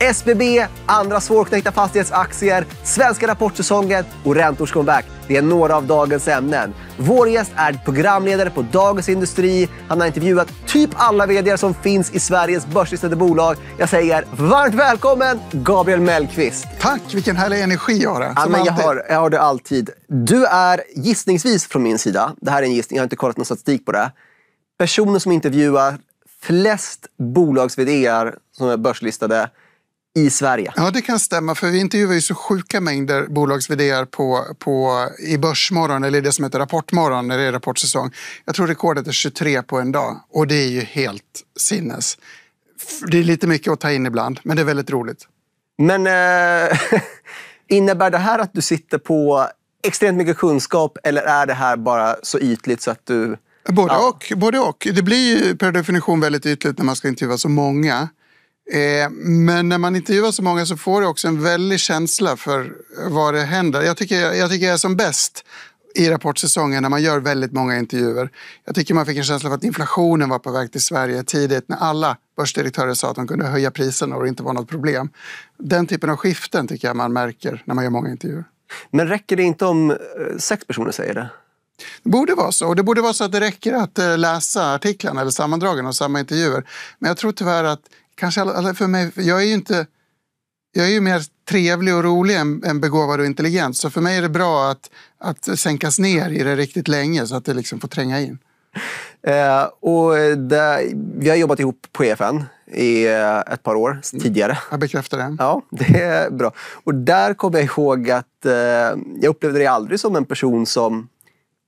SBB, andra svårknäckta fastighetsaktier, svenska rapportsäsongen och räntors comeback. Det är några av dagens ämnen. Vår gäst är programledare på Dagens Industri. Han har intervjuat typ alla vd som finns i Sveriges börslistade bolag. Jag säger varmt välkommen Gabriel Mellqvist. Tack, vilken härlig energi jag har. Ja, men jag, har jag har det alltid. Du är gissningsvis från min sida, det här är en gissning, jag har inte kollat någon statistik på det. Personen som intervjuar flest bolags vd som är börslistade i Sverige. Ja, det kan stämma. För vi intervjuar ju så sjuka mängder bolags på, på, i Börsmorgon, eller det som heter Rapportmorgon, när det är rapportsäsong. Jag tror rekordet är 23 på en dag och det är ju helt sinnes. Det är lite mycket att ta in ibland, men det är väldigt roligt. Men eh, innebär det här att du sitter på extremt mycket kunskap eller är det här bara så ytligt så att du... Både, ja. och, både och. Det blir ju per definition väldigt ytligt när man ska intervjua så många. Eh, men när man intervjuar så många så får du också en väldig känsla för vad det händer. Jag tycker jag, tycker jag är som bäst i Rapportsäsongen när man gör väldigt många intervjuer. Jag tycker man fick en känsla av att inflationen var på väg till Sverige tidigt när alla börsdirektörer sa att de kunde höja priserna och det inte var något problem. Den typen av skiften tycker jag man märker när man gör många intervjuer. Men räcker det inte om eh, sex personer säger det? Det borde vara så. Och det borde vara så att det räcker att eh, läsa artiklarna eller sammandragen av samma intervjuer. Men jag tror tyvärr att kanske för mig, jag är ju inte... Jag är ju mer trevlig och rolig än, än begåvad och intelligent så för mig är det bra att, att sänkas ner i det riktigt länge så att det liksom får tränga in. Eh, och det, vi har jobbat ihop på EFN i eh, ett par år mm. tidigare. Jag bekräftar det. Ja, det är bra. Och där kommer jag ihåg att eh, jag upplevde dig aldrig som en person som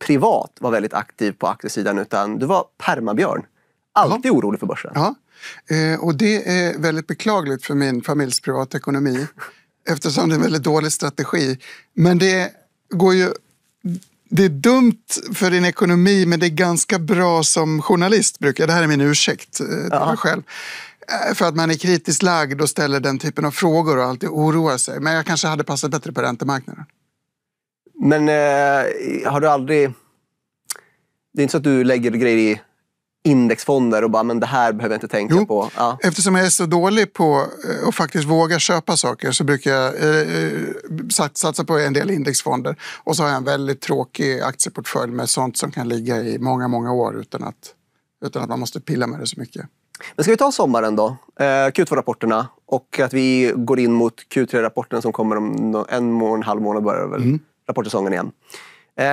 privat var väldigt aktiv på aktiesidan utan du var permabjörn. Alltid Aha. orolig för börsen. Aha. Eh, och det är väldigt beklagligt för min familjs privatekonomi eftersom det är en väldigt dålig strategi. Men det går ju... Det är dumt för din ekonomi men det är ganska bra som journalist. brukar Det här är min ursäkt eh, till mig själv. Eh, för att man är kritiskt lagd och ställer den typen av frågor och alltid oroar sig. Men jag kanske hade passat bättre på räntemarknaden. Men eh, har du aldrig... Det är inte så att du lägger grejer i indexfonder och bara, men det här behöver jag inte tänka jo, på. Ja. Eftersom jag är så dålig på att eh, faktiskt våga köpa saker så brukar jag eh, eh satsa på en del indexfonder. Och så har jag en väldigt tråkig aktieportfölj med sånt som kan ligga i många, många år utan att, utan att man måste pilla med det så mycket. Men ska vi ta sommaren då? Eh, Q2-rapporterna och att vi går in mot Q3-rapporten som kommer om en och en halv månad börjar väl mm. rapportsäsongen igen. Eh,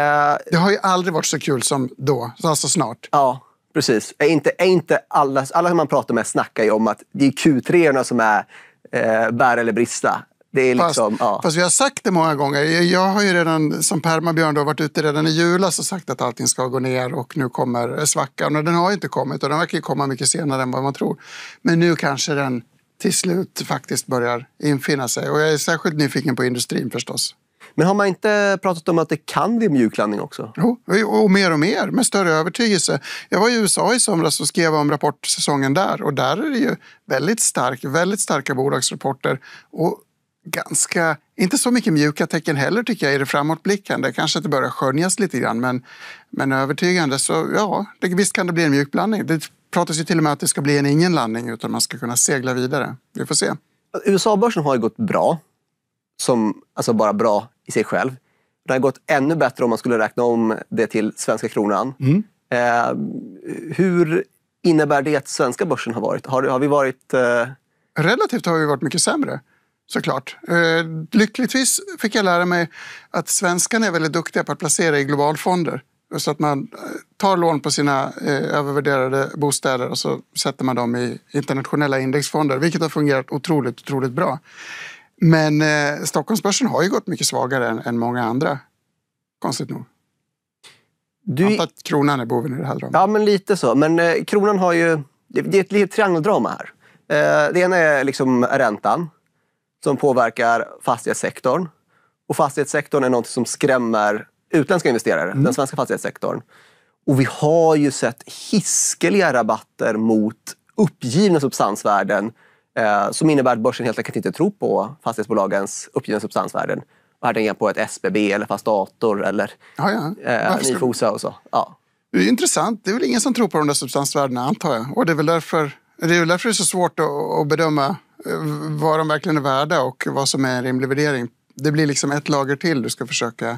det har ju aldrig varit så kul som då, alltså snart. Ja, Precis. Är inte, är inte alla, alla man pratar med snackar ju om att det är Q3 som är eh, bär eller brista. Liksom, fast, ja. fast, vi har sagt det många gånger. Jag har ju redan som Permabjörn då, varit ute redan i julas och sagt att allting ska gå ner och nu kommer svackan. Och den har ju inte kommit och den verkar komma mycket senare än vad man tror. Men nu kanske den till slut faktiskt börjar infinna sig. Och jag är särskilt nyfiken på industrin förstås. Men har man inte pratat om att det kan bli mjuklandning också? Jo, och mer och mer med större övertygelse. Jag var i USA i somras och skrev om rapportsäsongen där och där är det ju väldigt starkt, väldigt starka bolagsrapporter och ganska, inte så mycket mjuka tecken heller tycker jag i det framåtblickande. Kanske att det börjar skönjas lite grann men, men övertygande så ja, det, visst kan det bli en mjuk blandning. Det pratas ju till och med att det ska bli en ingen landning utan man ska kunna segla vidare. Vi får se. USA-börsen har ju gått bra som alltså bara bra i sig själv. Det hade gått ännu bättre om man skulle räkna om det till svenska kronan. Mm. Eh, hur innebär det att svenska börsen har varit? Har, har vi varit... Eh... Relativt har vi varit mycket sämre. Såklart. Eh, lyckligtvis fick jag lära mig att svenskarna är väldigt duktiga på att placera i globalfonder. Så att man eh, tar lån på sina eh, övervärderade bostäder och så sätter man dem i internationella indexfonder, vilket har fungerat otroligt, otroligt bra. Men eh, Stockholmsbörsen har ju gått mycket svagare än, än många andra, konstigt nog. Du... Antar att kronan är boven i det här dramat. Ja, men lite så. Men eh, kronan har ju... Det, det är ett litet triangeldrama här. Eh, det ena är liksom räntan som påverkar fastighetssektorn. Och fastighetssektorn är något som skrämmer utländska investerare, mm. den svenska fastighetssektorn. Och vi har ju sett hiskeliga rabatter mot uppgivna substansvärden eh, som innebär att börsen helt enkelt inte tror på fastighetsbolagens uppgivna substansvärden. Och här tänker jag på ett SBB eller Fast Dator eller ja, ja. Eh, Nyfosa och så. Ja. Det är intressant. Det är väl ingen som tror på de där substansvärdena antar jag. Och det är väl därför det är, väl därför det är så svårt att, att bedöma eh, vad de verkligen är värda och vad som är en rimlig värdering. Det blir liksom ett lager till du ska försöka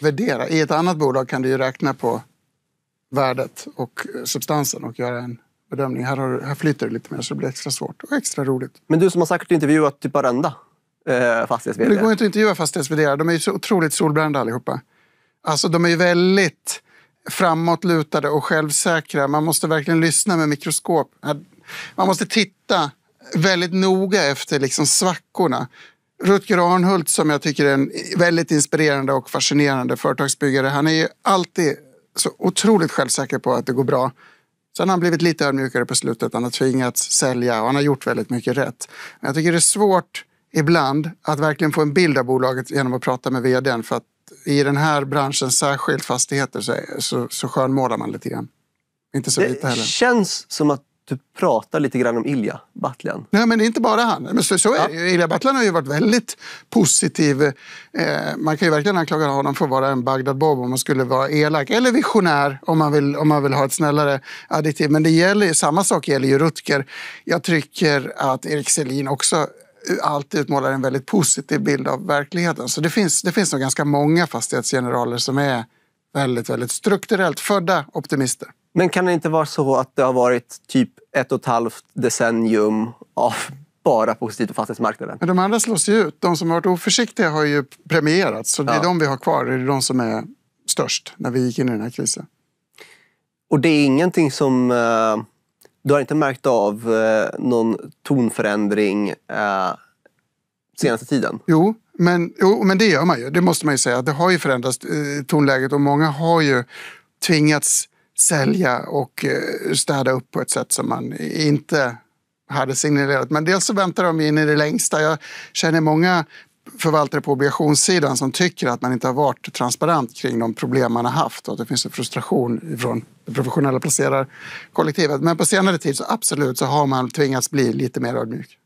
värdera. I ett annat bolag kan du ju räkna på värdet och eh, substansen och göra en bedömning. Här, har, här flyter det lite mer så det blir extra svårt och extra roligt. Men du som har sagt intervjuat typ varenda eh, fastighetsvd? Det går inte att intervjua fastighetsvärderare. De är ju så otroligt solbrända allihopa. Alltså de är ju väldigt framåtlutade och självsäkra. Man måste verkligen lyssna med mikroskop. Man måste titta väldigt noga efter liksom svackorna. Rutger Arnhult som jag tycker är en väldigt inspirerande och fascinerande företagsbyggare. Han är ju alltid så otroligt självsäker på att det går bra. Sen har han blivit lite ödmjukare på slutet. Han har tvingats sälja och han har gjort väldigt mycket rätt. Men jag tycker det är svårt ibland att verkligen få en bild av bolaget genom att prata med vdn. För att i den här branschen, särskilt fastigheter, så, så, skönmålar man lite grann. Inte så det lite heller. Det känns som att du typ pratar lite grann om Ilja Batljan. Nej, men det är inte bara han. Men så, så är, ja. Ilja Battlian har ju varit väldigt positiv. Eh, man kan ju verkligen anklaga honom för att vara en Bagdad Bob om man skulle vara elak. Eller visionär om man vill, om man vill ha ett snällare additiv. Men det gäller, samma sak gäller ju Rutger. Jag tycker att Erik Selin också alltid utmålar en väldigt positiv bild av verkligheten. Så det finns, det finns nog ganska många fastighetsgeneraler som är väldigt, väldigt strukturellt födda optimister. Men kan det inte vara så att det har varit typ ett och ett halvt decennium av bara positivt på fastighetsmarknaden? Men de andra slås ju ut. De som har varit oförsiktiga har ju premierats. Så det är ja. de vi har kvar. Det är de som är störst när vi gick in i den här krisen. Och det är ingenting som... Eh, du har inte märkt av eh, någon tonförändring eh, senaste tiden? Jo, men, jo, men det gör man ju. Det måste man ju säga. Det har ju förändrats tonläget och många har ju tvingats sälja och eh, städa upp på ett sätt som man inte hade signalerat. Men dels så väntar de in i det längsta. Jag känner många förvaltare på obligationssidan som tycker att man inte har varit transparent kring de problem man har haft och att det finns en frustration från det professionella placerarkollektivet. Men på senare tid så absolut så har man tvingats bli lite mer ödmjuk.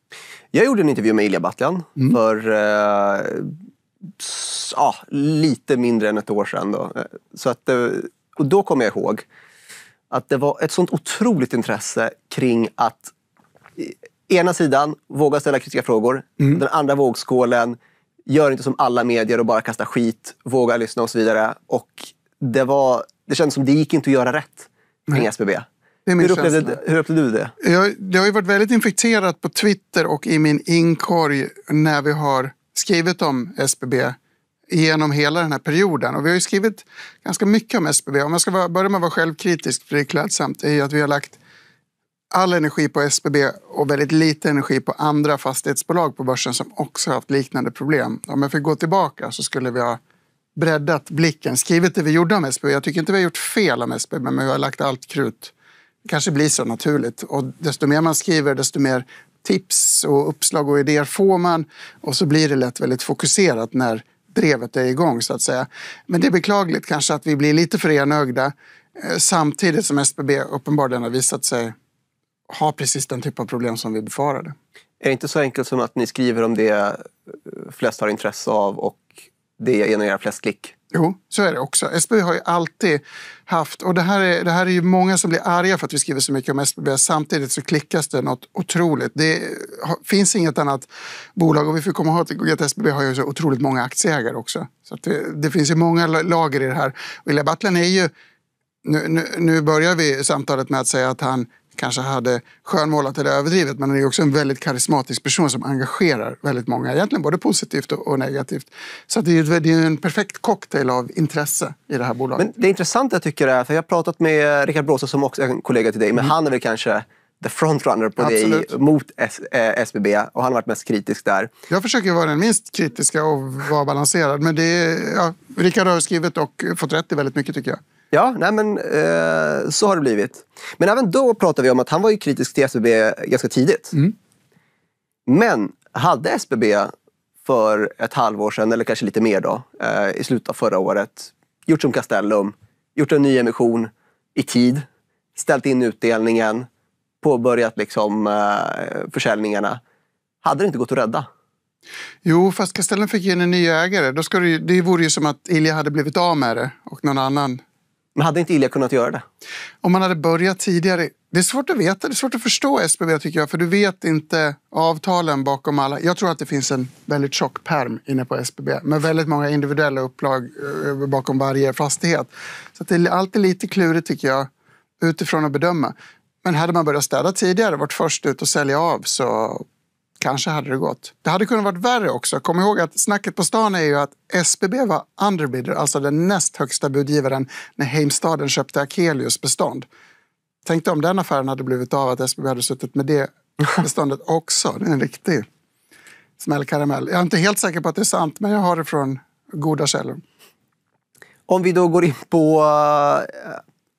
Jag gjorde en intervju med Ilja Battlan mm. för eh, ja, lite mindre än ett år sedan. Då. Eh, så att, eh, och då kommer jag ihåg att det var ett sånt otroligt intresse kring att ena sidan våga ställa kritiska frågor. Mm. Den andra vågskålen, gör inte som alla medier och bara kasta skit. Våga lyssna och så vidare. Och det, var, det kändes som det gick inte att göra rätt kring SBB. Hur upplevde, hur upplevde, du det? Jag, det har ju varit väldigt infekterat på Twitter och i min inkorg när vi har skrivit om SBB genom hela den här perioden. Och vi har ju skrivit ganska mycket om SBB. Om jag ska börja med att vara självkritisk, för det är klädsamt, är ju att vi har lagt all energi på SBB och väldigt lite energi på andra fastighetsbolag på börsen som också har haft liknande problem. Om jag fick gå tillbaka så skulle vi ha breddat blicken, skrivit det vi gjorde om SBB. Jag tycker inte vi har gjort fel om SBB, men vi har lagt allt krut. Det kanske blir så naturligt. Och desto mer man skriver, desto mer tips och uppslag och idéer får man. Och så blir det lätt väldigt fokuserat när drevet är igång så att säga. Men det är beklagligt kanske att vi blir lite för enögda eh, samtidigt som SBB uppenbarligen har visat sig ha precis den typ av problem som vi befarade. Är det inte så enkelt som att ni skriver om det eh, flest har intresse av och det genererar flest klick? Jo, så är det också. SBB har ju alltid haft, och det här, är, det här är ju många som blir arga för att vi skriver så mycket om SBB, samtidigt så klickas det något otroligt. Det finns inget annat bolag, och vi får komma ihåg att SBB har ju så otroligt många aktieägare också. Så det, det, finns ju många lager i det här. Och Ilja Battlan är ju, nu, nu, nu börjar vi samtalet med att säga att han kanske hade skönmålat eller överdrivet men han är också en väldigt karismatisk person som engagerar väldigt många, egentligen både positivt och negativt. Så det är, ju en perfekt cocktail av intresse i det här bolaget. Men Det intressanta jag tycker är, för jag har pratat med Rickard Bråse som också är en kollega till dig, men mm. han är väl kanske the frontrunner på dig mot S eh, SBB och han har varit mest kritisk där. Jag försöker vara den minst kritiska och vara balanserad men det är, ja, Rickard har skrivit och fått rätt i väldigt mycket tycker jag. Ja, nej men eh, så har det blivit. Men även då pratade vi om att han var ju kritisk till SBB ganska tidigt. Mm. Men hade SBB för ett halvår sedan, eller kanske lite mer då, eh, i slutet av förra året, gjort som Castellum, gjort en ny emission i tid, ställt in utdelningen, påbörjat liksom, eh, försäljningarna. Hade det inte gått att rädda? Jo, fast Castellum fick in en ny ägare. Då ska det, ju, det vore ju som att Ilja hade blivit av med det och någon annan men hade inte Ilja kunnat göra det? Om man hade börjat tidigare. Det är svårt att veta, det är svårt att förstå SBB tycker jag, för du vet inte avtalen bakom alla. Jag tror att det finns en väldigt tjock perm inne på SBB med väldigt många individuella upplag eh, bakom varje fastighet. Så det är alltid lite klurigt tycker jag utifrån att bedöma. Men hade man börjat städa tidigare, varit först ut och sälja av så Kanske hade det gått. Det hade kunnat varit värre också. Kom ihåg att snacket på stan är ju att SBB var underbidder, alltså den näst högsta budgivaren, när Heimstaden köpte Akelius bestånd. Tänk om den affären hade blivit av, att SBB hade suttit med det beståndet också. Det är en riktig smällkaramell. Jag är inte helt säker på att det är sant, men jag har det från goda källor. Om vi då går in på eh,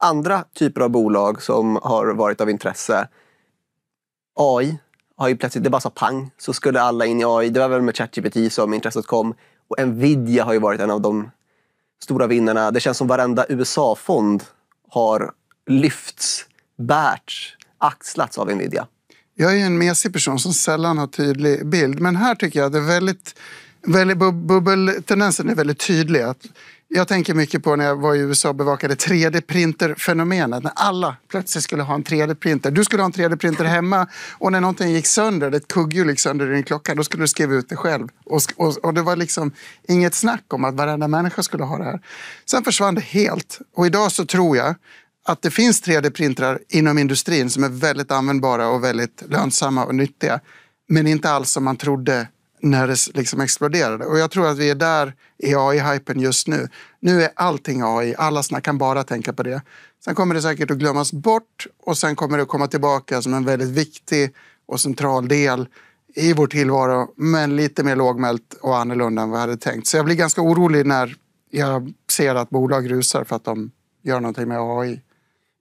andra typer av bolag som har varit av intresse. AI har ju plötsligt, det bara sa pang, så skulle alla in i AI. Det var väl med ChatGPT som intresset kom. Och Nvidia har ju varit en av de stora vinnarna. Det känns som varenda USA-fond har lyfts, bärts, axlats av Nvidia. Jag är en mesig person som sällan har tydlig bild, men här tycker jag att det är väldigt, väldigt bubbeltendensen är väldigt tydlig. Att jag tänker mycket på när jag var i USA och bevakade 3 d printer fenomenet När alla plötsligt skulle ha en 3D-printer. Du skulle ha en 3D-printer hemma och när någonting gick sönder, ett kugghjul gick sönder i din klocka, då skulle du skriva ut det själv. Och, och, och, det var liksom inget snack om att varenda människa skulle ha det här. Sen försvann det helt. Och idag så tror jag att det finns 3D-printrar inom industrin som är väldigt användbara och väldigt lönsamma och nyttiga. Men inte alls som man trodde när det liksom exploderade. Och jag tror att vi är där i AI-hypen just nu. Nu är allting AI, alla kan bara tänka på det. Sen kommer det säkert att glömmas bort och sen kommer det att komma tillbaka som en väldigt viktig och central del i vår tillvaro, men lite mer lågmält och annorlunda än vad jag hade tänkt. Så jag blir ganska orolig när jag ser att bolag rusar för att de gör någonting med AI.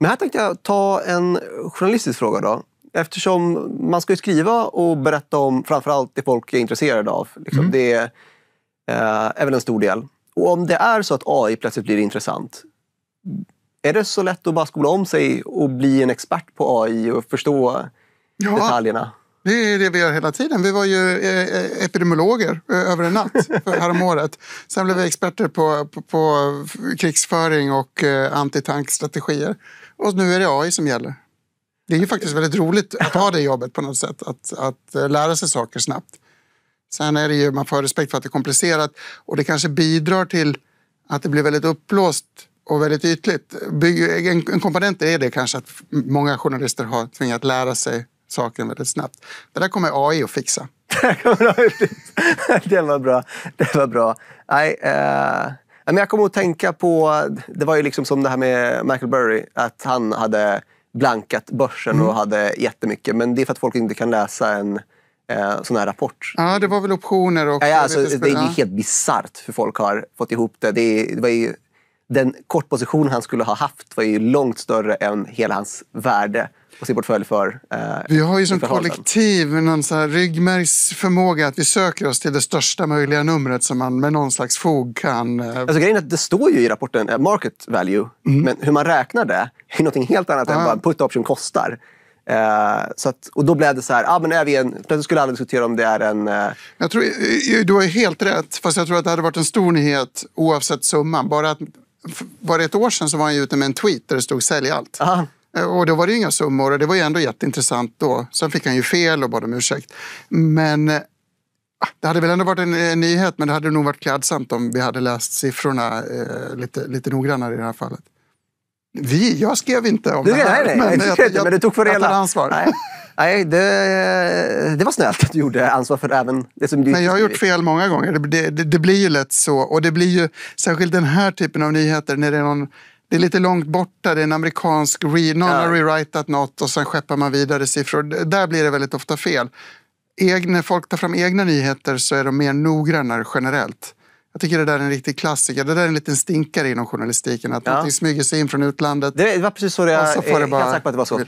Men här tänkte jag ta en journalistisk fråga då. Eftersom man ska skriva och berätta om framförallt det folk är intresserade av. Liksom, mm. Det är, eh, är väl en stor del. Och om det är så att AI plötsligt blir intressant, är det så lätt att bara skola om sig och bli en expert på AI och förstå ja. detaljerna? Det är det vi gör hela tiden. Vi var ju eh, epidemiologer eh, över en natt häromåret. Sen blev vi experter på, på, på krigsföring och eh, antitankstrategier. Och nu är det AI som gäller. Det är ju faktiskt väldigt roligt att ha det jobbet på något sätt, att, att eh, lära sig saker snabbt. Sen är det ju, man får ha respekt för att det är komplicerat och det kanske bidrar till att det blir väldigt uppblåst och väldigt ytligt. En komponent är det kanske att många journalister har tvingats lära sig saken väldigt snabbt. Det där kommer AI att fixa. det var bra. Det var bra. Nej, uh... Men jag kommer att tänka på, det var ju liksom som det här med Michael Burry, att han hade blankat börsen mm. och hade jättemycket. Men det är för att folk inte kan läsa en eh, sån här rapport. Ja, det var väl optioner och... Ja, ja, alltså, det är helt bisarrt hur folk har fått ihop det. det, det var ju, den kortposition han skulle ha haft var ju långt större än hela hans värde på sin portfölj för eh, Vi har ju som kollektiv någon så här ryggmärgsförmåga att vi söker oss till det största möjliga numret som man med någon slags fog kan... Eh... Alltså, grejen är att det står ju i rapporten eh, market value, mm. men hur man räknar det är något helt annat ah. än vad en put option kostar. Eh, så att, och då blev det så här, ah, men är vi en, plötsligt skulle alla diskutera om det är en... Eh... Jag tror, eh, eh, du har helt rätt, fast jag tror att det hade varit en stor nyhet oavsett summan. Bara att, bara ett år sedan så var han ute med en tweet där det stod sälj allt. Aha. Eh, och då var det ju inga summor och det var ju ändå jätteintressant då. Sen fick han ju fel och bad om ursäkt. Men eh, ah, det hade väl ändå varit en eh, nyhet, men det hade nog varit klädsamt om vi hade läst siffrorna eh, lite, lite noggrannare i det här fallet. Vi? Jag skrev inte om det, det här. Nej, men, jag, men du tog för jag tar ansvar. Nej, nej det, det var snällt att du gjorde ansvar för även det som du Men jag har gjort fel många gånger. Det, det, det, blir ju lätt så. Och det blir ju särskilt den här typen av nyheter när det är någon det är lite långt borta, det är en amerikansk, re, någon har rewritat något och sen skeppar man vidare siffror. Där blir det väldigt ofta fel. Eg, när folk tar fram egna nyheter så är de mer noggrannare generellt. Jag tycker det där är en riktig klassiker. Det där är en liten stinkare inom journalistiken. Att ja. någonting smyger sig in från utlandet. Det var precis så det, och jag, är helt säker på att det var så. Uh.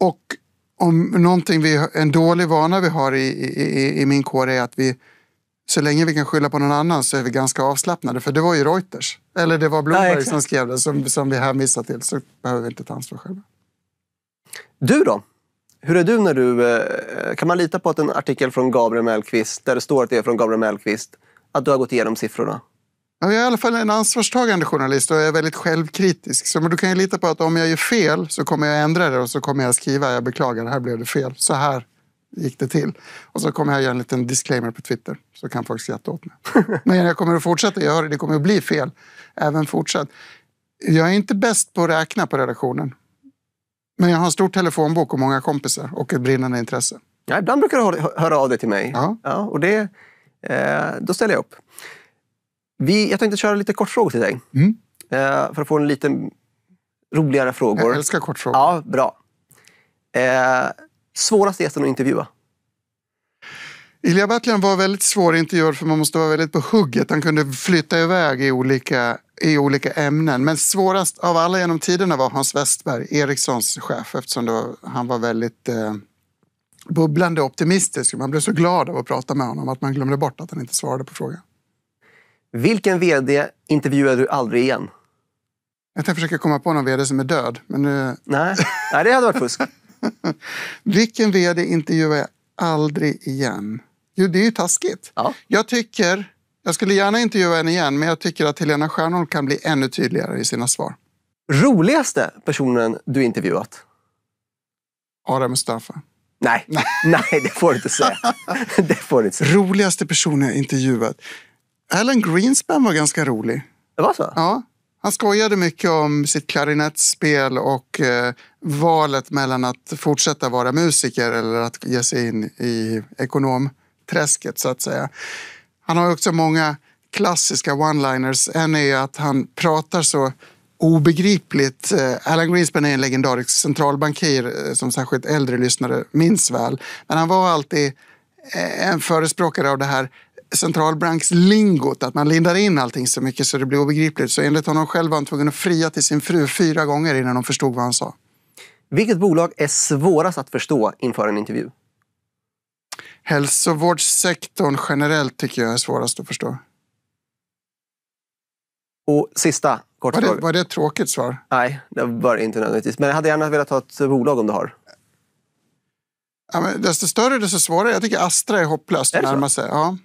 Och om någonting vi, en dålig vana vi har i, i, i, i min kår är att vi så länge vi kan skylla på någon annan så är vi ganska avslappnade. För det var ju Reuters, eller det var Blomberg Nej, som skrev det, som, som vi hänvisar till. Så behöver vi inte ta ansvar själva. Du då? Hur är du när du... Eh, kan man lita på att en artikel från Gabriel Mellqvist, där det står att det är från Gabriel Mellqvist, att du har gått igenom siffrorna? jag är i alla fall en ansvarstagande journalist och jag är väldigt självkritisk. Så, du kan ju lita på att om jag gör fel så kommer jag ändra det och så kommer jag skriva jag beklagar, här blev det fel. Så här gick det till. Och så kommer jag göra en liten disclaimer på Twitter, så kan folk skratta åt mig. Men jag kommer att fortsätta göra det, det kommer att bli fel. Även fortsatt. Jag är inte bäst på att räkna på redaktionen. Men jag har en stor telefonbok och många kompisar och ett brinnande intresse. Ja, ibland brukar du höra av dig till mig. Ja. ja och det, eh, då ställer jag upp. Vi, jag tänkte köra lite kortfrågor till dig. Mm. Eh, för att få en lite roligare frågor. Jag älskar kortfrågor. Ja, bra. Eh, svåraste gästen att intervjua? Ilja Batljan var väldigt svår intervjuad för man måste vara väldigt på hugget. Han kunde flytta iväg i olika, i olika ämnen. Men svårast av alla genom tiderna var Hans Westberg, Ericssons chef eftersom var, han var väldigt eh, bubblande optimistisk. Man blev så glad av att prata med honom att man glömde bort att han inte svarade på frågan. Vilken vd intervjuar du aldrig igen? Jag försöker komma på någon vd som är död. Men nu... nej, nej, det hade varit fusk. Vilken vd intervjuar jag aldrig igen? Jo, det är ju taskigt. Ja. Jag tycker, jag skulle gärna intervjua henne igen, men jag tycker att Helena Stjernholm kan bli ännu tydligare i sina svar. Roligaste personen du intervjuat? Adam Mustafa. Nej, nej, nej det får du inte säga. det får du inte säga. Roligaste personen jag intervjuat? Alan Greenspan var ganska rolig. Det var så? Ja, han skojade mycket om sitt klarinettspel och eh, valet mellan att fortsätta vara musiker eller att ge sig in i ekonomträsket, så att säga. Han har också många klassiska one-liners. En är att han pratar så obegripligt. Eh, Alan Greenspan är en legendarisk centralbankir eh, som särskilt äldre lyssnare minns väl. Men han var alltid eh, en förespråkare av det här centralbankslingot, att man lindar in allting så mycket så det blir obegripligt. Så enligt honom själv var han tvungen att fria till sin fru fyra gånger innan de förstod vad han sa. Vilket bolag är svårast att förstå inför en intervju? Hälsovårdssektorn generellt tycker jag är svårast att förstå. Och sista kort var det, var det ett tråkigt svar? Nej, det var det inte nödvändigtvis. Men jag hade gärna velat ha ett bolag om du har. Ja, men desto större, desto svårare. Jag tycker Astra är hopplöst att närma sig. Ja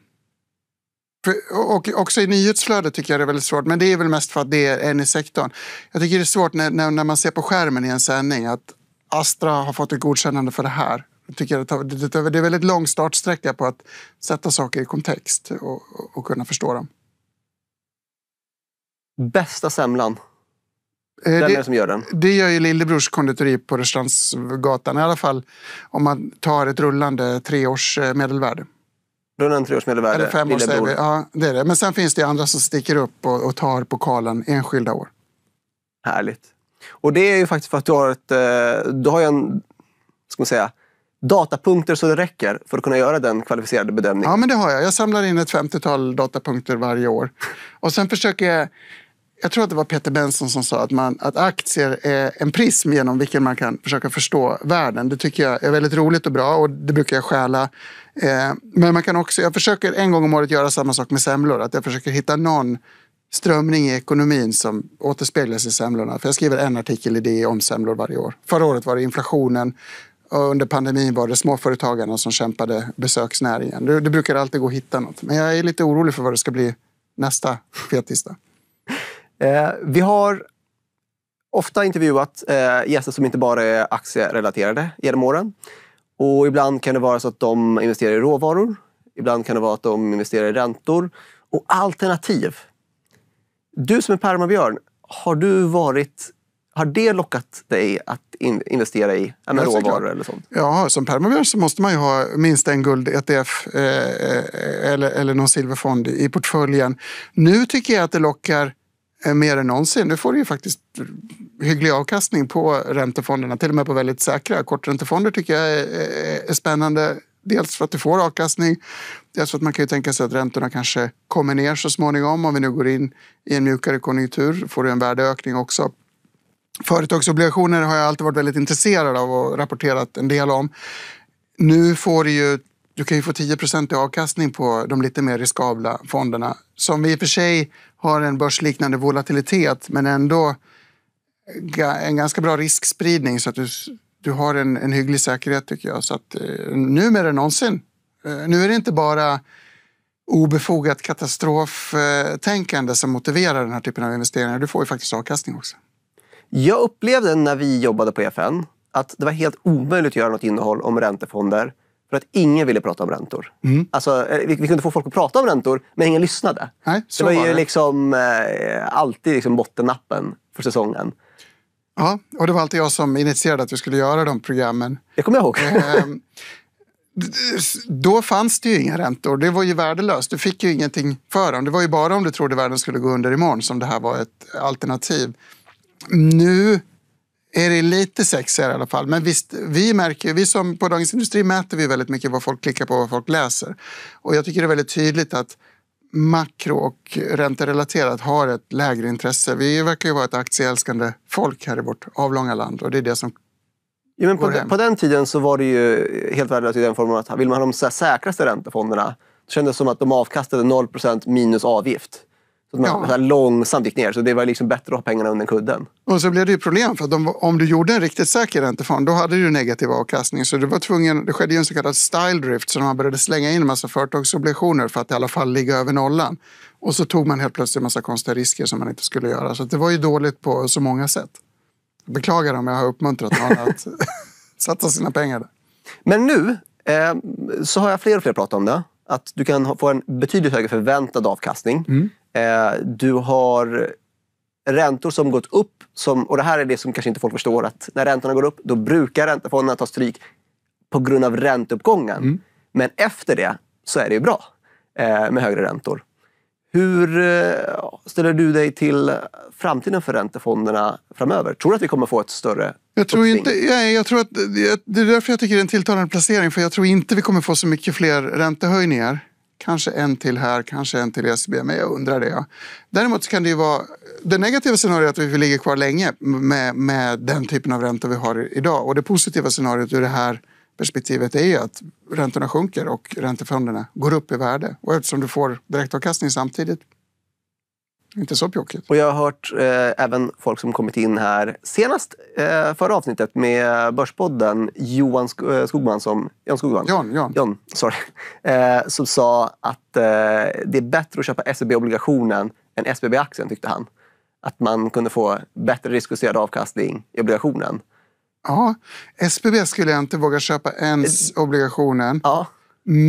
och också i nyhetsflödet tycker jag det är väldigt svårt, men det är väl mest för att det är en i sektorn. Jag tycker det är svårt när, när, när man ser på skärmen i en sändning att Astra har fått ett godkännande för det här. Jag tycker det, tar, det, det, är väldigt lång startsträcka på att sätta saker i kontext och, och kunna förstå dem. Bästa semlan? Eh, Vem är det som gör den? Det gör ju Lillebrors konditori på Rörstrandsgatan. I alla fall om man tar ett rullande treårsmedelvärde. Eh, medelvärde. Då är den tre år som Eller fem år säger vi. Ja, det är det. Men sen finns det andra som sticker upp och, och tar pokalen enskilda år. Härligt. Och det är ju faktiskt för att du har, ett, eh, du har en, ska man säga, datapunkter så det räcker för att kunna göra den kvalificerade bedömningen. Ja, men det har jag. Jag samlar in ett 50-tal datapunkter varje år. Och sen försöker jag jag tror att det var Peter Benson som sa att, man, att aktier är en prism genom vilken man kan försöka förstå världen. Det tycker jag är väldigt roligt och bra och det brukar jag stjäla Eh, men man kan också, jag försöker en gång om året göra samma sak med semlor. Att jag försöker hitta någon strömning i ekonomin som återspeglas i semlorna. För jag skriver en artikel i det om semlor varje år. Förra året var det inflationen. Och under pandemin var det småföretagarna som kämpade besöksnäringen. Det, det brukar alltid gå att hitta något. Men jag är lite orolig för vad det ska bli nästa fettisdag. Eh, vi har ofta intervjuat eh, gäster som inte bara är aktierelaterade genom åren. Och ibland kan det vara så att de investerar i råvaror. Ibland kan det vara att de investerar i räntor. Och alternativ. Du som är permabjörn, har du varit har det lockat dig att in, investera i ja, råvaror eller sånt? Ja, som permabjörn så måste man ju ha minst en guld-ETF eh, eh, eller, eller någon silverfond i portföljen. Nu tycker jag att det lockar Eh, mer än någonsin. Nu får du ju faktiskt hygglig avkastning på räntefonderna, till och med på väldigt säkra. Korträntefonder tycker jag är, spännande. Dels för att du får avkastning, dels för att man kan ju tänka sig att räntorna kanske kommer ner så småningom. Om vi nu går in i en mjukare konjunktur får du en värdeökning också. Företagsobligationer har jag alltid varit väldigt intresserad av och rapporterat en del om. Nu får du ju du kan ju få 10 i avkastning på de lite mer riskabla fonderna som i och för sig har en börsliknande volatilitet men ändå en ganska bra riskspridning så att du, du har en, en hygglig säkerhet tycker jag. Så att, eh, nu mer än någonsin. Eh, nu är det inte bara obefogat katastroftänkande eh-, som motiverar den här typen av investeringar. Du får ju faktiskt avkastning också. Jag upplevde när vi jobbade på EFN att det var helt omöjligt att göra något innehåll om räntefonder för att ingen ville prata om räntor. Mm. Alltså, eh, vi, vi, kunde få folk att prata om räntor, men ingen lyssnade. Nej, det var, var ju det. Liksom, eh, alltid liksom bottennappen för säsongen. Ja, och det var alltid jag som initierade att vi skulle göra de programmen. Det kommer jag ihåg. Eh, då fanns det ju inga räntor. Det var ju värdelöst. Du fick ju ingenting för dem. Det var ju bara om du trodde världen skulle gå under imorgon som det här var ett alternativ. Nu är det lite sexigare i alla fall. Men visst, vi märker, vi som på Dagens Industri mäter vi väldigt mycket vad folk klickar på och vad folk läser. Och jag tycker det är väldigt tydligt att makro och ränterelaterat har ett lägre intresse. Vi verkar ju vara ett aktieälskande folk här i vårt avlånga land och det är det som ja, men på, på den tiden så var det ju helt värdelöst i den formen att vill man ha de säkraste räntefonderna det kändes som att de avkastade 0 minus avgift. Så att man ja. långsamt gick ner. Så det var liksom bättre att ha pengarna under kudden. Och så blev det ju problem för att de, om du gjorde en riktigt säker räntefond då hade du negativ avkastning. Så du var tvungen, det skedde ju en så kallad style drift. Så man började slänga in en massa företagsobligationer för att i alla fall ligga över nollan. Och så tog man helt plötsligt en massa konstiga risker som man inte skulle göra. Så det var ju dåligt på så många sätt. Jag beklagar om jag har uppmuntrat någon att satsa sina pengar där. Men nu eh, så har jag fler och fler pratat om det. Att du kan få en betydligt högre förväntad avkastning. Mm Eh, du har räntor som gått upp, som, och det här är det som kanske inte folk förstår, att när räntorna går upp, då brukar räntefonderna ta stryk på grund av ränteuppgången. Mm. Men efter det så är det ju bra eh, med högre räntor. Hur eh, ställer du dig till framtiden för räntefonderna framöver? Tror du att vi kommer få ett större jag tror inte, nej, jag tror att, Det är därför jag tycker det är en tilltalande placering, för jag tror inte vi kommer få så mycket fler räntehöjningar kanske en till här, kanske en till SB, men jag undrar det. Däremot kan det ju vara, det negativa scenariot att vi ligger kvar länge med, med den typen av ränta vi har idag. Och det positiva scenariot ur det här perspektivet är ju att räntorna sjunker och räntefonderna går upp i värde. Och eftersom du får direktavkastning samtidigt inte så pjåkigt. Och jag har hört eh, även folk som kommit in här senast eh, förra avsnittet med Börspodden, Johan Sk eh, Skogman som... Jan Skogman? John John John. sorry. Eh, som sa att eh, det är bättre att köpa SEB-obligationen än SBB-aktien, tyckte han. Att man kunde få bättre riskjusterad avkastning i obligationen. Ja, SBB skulle jag inte våga köpa ens eh, obligationen. Ja.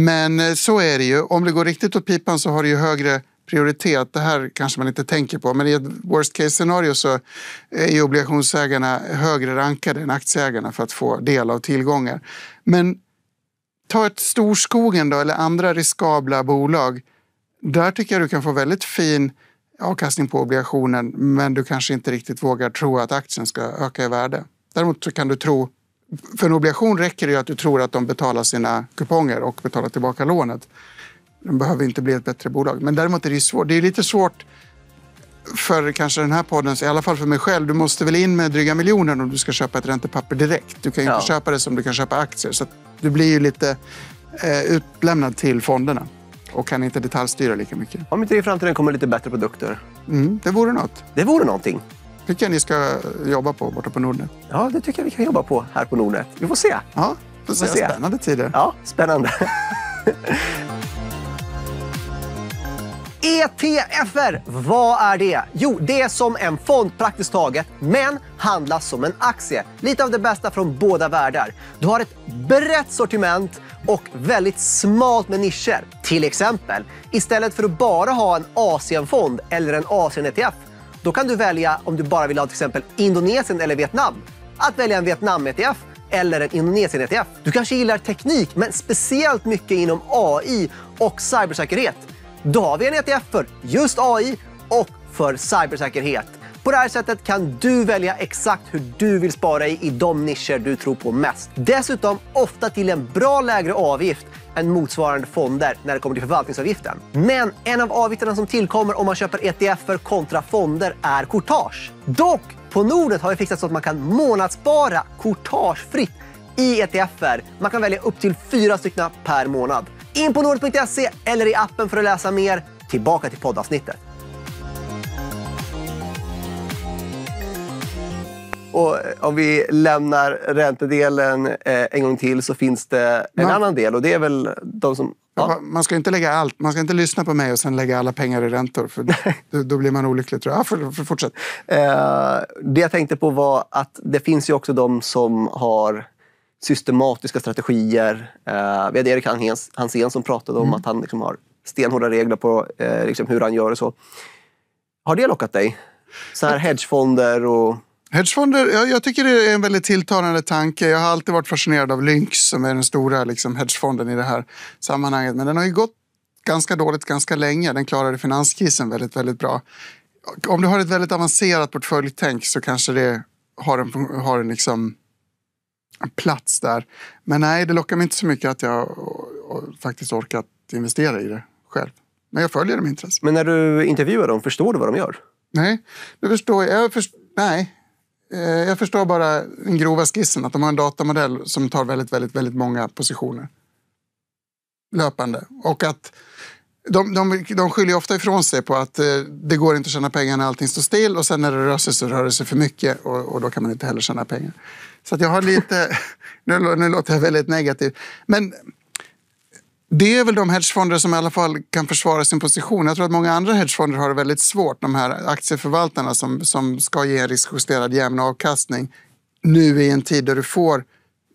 Men så är det ju. Om det går riktigt åt pipan så har du ju högre prioritet. Det här kanske man inte tänker på, men i ett worst case scenario så är ju obligationsägarna högre rankade än aktieägarna för att få del av tillgångar. Men ta ett storskogen då, eller andra riskabla bolag. Där tycker jag du kan få väldigt fin avkastning på obligationen, men du kanske inte riktigt vågar tro att aktien ska öka i värde. Däremot så kan du tro för en obligation räcker det ju att du tror att de betalar sina kuponger och betalar tillbaka lånet. De behöver inte bli ett bättre bolag. Men däremot är det svårt. Det är lite svårt för kanske den här podden, i alla fall för mig själv. Du måste väl in med dryga miljonen om du ska köpa ett räntepapper direkt. Du kan ju ja. inte köpa det som du kan köpa aktier. Så du blir ju lite eh, utlämnad till fonderna och kan inte detaljstyra lika mycket. Om inte det i framtiden kommer lite bättre produkter. Mm, det vore något. Det vore någonting. Det tycker jag ni ska jobba på borta på Nordnet. Ja, det tycker jag vi kan jobba på här på Nordnet. Vi får se. Ja, vi får se. Spännande tider. Ja, spännande. ETFer, vad är det? Jo, det är som en fond praktiskt taget, men handlas som en aktie. Lite av det bästa från båda världar. Du har ett brett sortiment och väldigt smalt med nischer. Till exempel, istället för att bara ha en Asienfond eller en Asien-ETF, då kan du välja om du bara vill ha till exempel Indonesien eller Vietnam. Att välja en Vietnam-ETF eller en Indonesien-ETF. Du kanske gillar teknik, men speciellt mycket inom AI och cybersäkerhet. Då har vi en ETF för just AI och för cybersäkerhet. På det här sättet kan du välja exakt hur du vill spara i, i de nischer du tror på mest. Dessutom ofta till en bra lägre avgift än motsvarande fonder när det kommer till förvaltningsavgiften. Men en av avgifterna som tillkommer om man köper ETFer kontra fonder är courtage. Dock, på Nordnet har vi fixat så att man kan månadsspara courtagefritt i ETFer. Man kan välja upp till fyra stycken per månad. In på nord.se eller i appen för att läsa mer. Tillbaka till poddavsnittet. Och eh, om vi lämnar räntedelen eh, en gång till så finns det en man, annan del och det är väl de som... Ja. Man ska inte lägga allt. Man ska inte lyssna på mig och sen lägga alla pengar i räntor. För då, blir man olycklig tror jag. Ja, för, för fortsätt. Eh, det jag tänkte på var att det finns ju också de som har systematiska strategier. Eh, vi hade Erik Hansén som pratade om mm. att han liksom har stenhårda regler på eh, liksom hur han gör och så. Har det lockat dig? Så här hedgefonder och... Hedgefonder, jag, jag tycker det är en väldigt tilltalande tanke. Jag har alltid varit fascinerad av Lynx som är den stora liksom, hedgefonden i det här sammanhanget. Men den har ju gått ganska dåligt ganska länge. Den klarade finanskrisen väldigt, väldigt bra. Om du har ett väldigt avancerat portföljtänk så kanske det har en, har en liksom en plats där. Men nej, det lockar mig inte så mycket att jag faktiskt orkat investera i det själv. Men jag följer dem intresse. Men när du intervjuar dem, förstår du vad de gör? Nej, det förstår jag. jag först, nej. Eh, jag förstår bara den grova skissen, att de har en datamodell som tar väldigt, väldigt, väldigt många positioner löpande. Och att de, de, de skyller ofta ifrån sig på att eh, det går inte att tjäna pengar när allting står still och sen när det rör sig så rör det sig för mycket och, och då kan man inte heller tjäna pengar. Så jag har lite, nu, nu låter jag väldigt negativ, men det är väl de hedgefonder som i alla fall kan försvara sin position. Jag tror att många andra hedgefonder har det väldigt svårt, de här aktieförvaltarna som, som ska ge en riskjusterad jämn avkastning nu i en tid där du får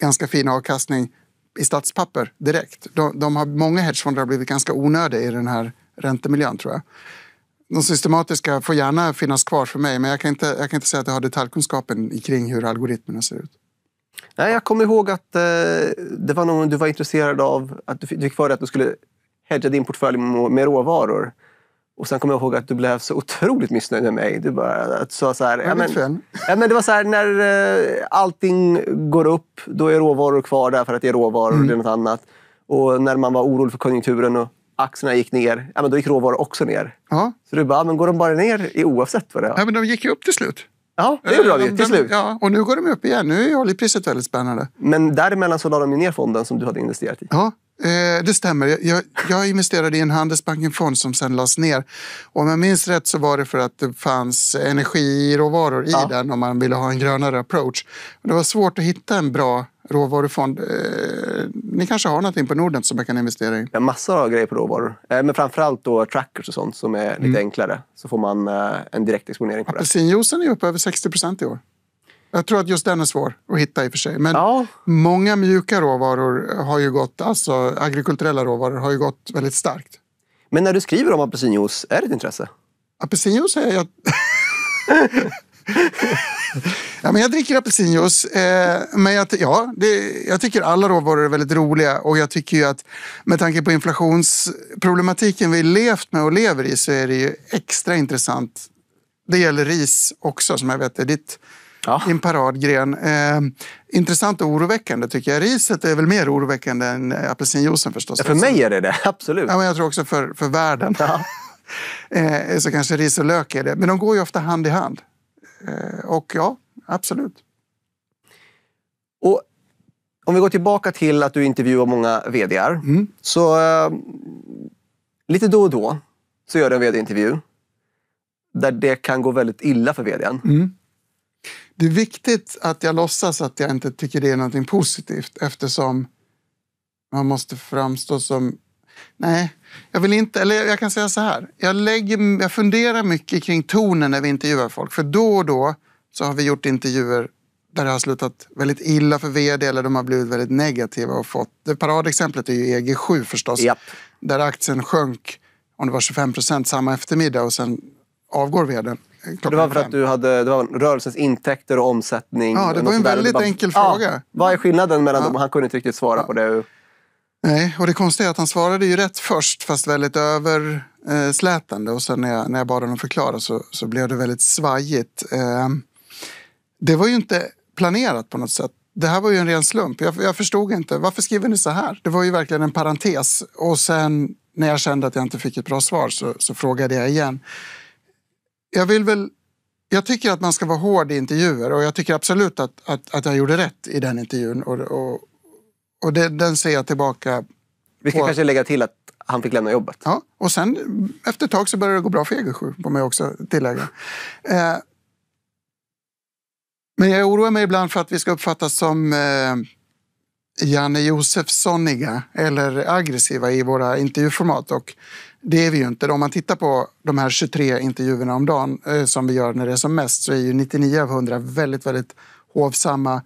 ganska fin avkastning i statspapper direkt. De, de har, många hedgefonder har blivit ganska onödiga i den här räntemiljön tror jag. De systematiska får gärna finnas kvar för mig men jag kan inte, jag kan inte säga att jag har detaljkunskapen kring hur algoritmerna ser ut. Nej, jag kommer ihåg att eh, det var någon du var intresserad av. att Du fick, du fick för dig att du skulle hedga din portfölj med råvaror. Och sen kommer jag ihåg att du blev så otroligt missnöjd med mig. Du bara sa så här... Ja, men, ja, men det var så här, när eh, allting går upp, då är råvaror kvar där för att det är råvaror mm. och det är mm. något annat. Och när man var orolig för konjunkturen och aktierna gick ner, ja, men då gick råvaror också ner. Ja. Så du bara, men går de bara ner i oavsett vad det är? Ja, men de gick ju upp till slut. Ja, det gjorde de ju till slut. Ja, och nu går de upp igen. Nu är oljepriset väldigt spännande. Men däremellan så la de ner fonden som du hade investerat i. Ja, Eh, det stämmer. Jag, jag investerade i en Handelsbanken-fond som sen lades ner. Och om jag minns rätt så var det för att det fanns energiråvaror i ja. den om man ville ha en grönare approach. Men det var svårt att hitta en bra råvarufond. Eh, ni kanske har någonting på Nordnet som jag kan investera i? Ja, massor av grejer på råvaror. Eh, men framförallt då trackers och sånt som är lite mm. enklare. Så får man eh, en direkt exponering på det. Apelsinjuicen är upp över 60 procent i år. Jag tror att just den är svår att hitta i och för sig. Men ja. många mjuka råvaror har ju gått, alltså agrikulturella råvaror har ju gått väldigt starkt. Men när du skriver om apelsinjuice, är det ett intresse? Apelsinjuice är jag... ja, men jag dricker apelsinjuice. Eh, men jag, ja, det, jag tycker alla råvaror är väldigt roliga och jag tycker ju att med tanke på inflationsproblematiken vi levt med och lever i så är det ju extra intressant. Det gäller ris också som jag vet är ditt ja. i en paradgren. Eh, intressant och oroväckande tycker jag. Riset är väl mer oroväckande än eh, apelsinjuicen förstås. Ja, för mig är det det, absolut. Ja, men jag tror också för, för världen. Ja. eh, så kanske ris och lök är det. Men de går ju ofta hand i hand. Eh, och ja, absolut. Och om vi går tillbaka till att du intervjuar många vdar. Mm. Så eh, lite då och då så gör du en vd-intervju där det kan gå väldigt illa för vdn. Mm. Det är viktigt att jag låtsas att jag inte tycker det är någonting positivt eftersom man måste framstå som... Nej, jag vill inte... Eller jag kan säga så här. Jag, lägger, jag funderar mycket kring tonen när vi intervjuar folk. För då och då så har vi gjort intervjuer där det har slutat väldigt illa för vd eller de har blivit väldigt negativa och fått... Det paradexemplet är ju EG7 förstås. Yep. Där aktien sjönk, om det var 25 procent samma eftermiddag och sen avgår vdn. Det var för att du hade det var rörelsens intäkter och omsättning. Ja, det var en väldigt bara, enkel fråga. vad är skillnaden mellan ja. dem? Han kunde inte riktigt svara ja. på det. Nej, och det konstiga är att han svarade ju rätt först fast väldigt överslätande eh, och sen när jag, när jag bad honom förklara så, så blev det väldigt svajigt. Eh, det var ju inte planerat på något sätt. Det här var ju en ren slump. Jag, jag förstod inte. Varför skriver ni så här? Det var ju verkligen en parentes. Och sen när jag kände att jag inte fick ett bra svar så, så frågade jag igen jag vill väl jag tycker att man ska vara hård i intervjuer och jag tycker absolut att, att, att jag gjorde rätt i den intervjun. Och, och, och det, den ser jag tillbaka Vi ska på. kanske lägga till att han fick lämna jobbet. Ja, och sen efter ett tag så började det gå bra för Egersjö, får man också tillägga. Eh, men jag oroar mig ibland för att vi ska uppfattas som eh, Janne Josefssoniga eller aggressiva i våra intervjuformat. Och det är vi ju inte. Om man tittar på de här 23 intervjuerna om dagen eh, som vi gör när det är som mest så är ju 99 av 100 väldigt, väldigt hovsamma.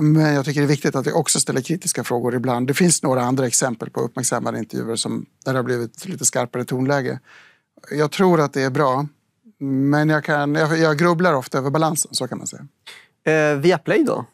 Men jag tycker det är viktigt att vi också ställer kritiska frågor ibland. Det finns några andra exempel på uppmärksammade intervjuer som, där det har blivit lite skarpare tonläge. Jag tror att det är bra, men jag, kan, jag, jag grubblar ofta över balansen, så kan man säga. Eh, Viaplay då?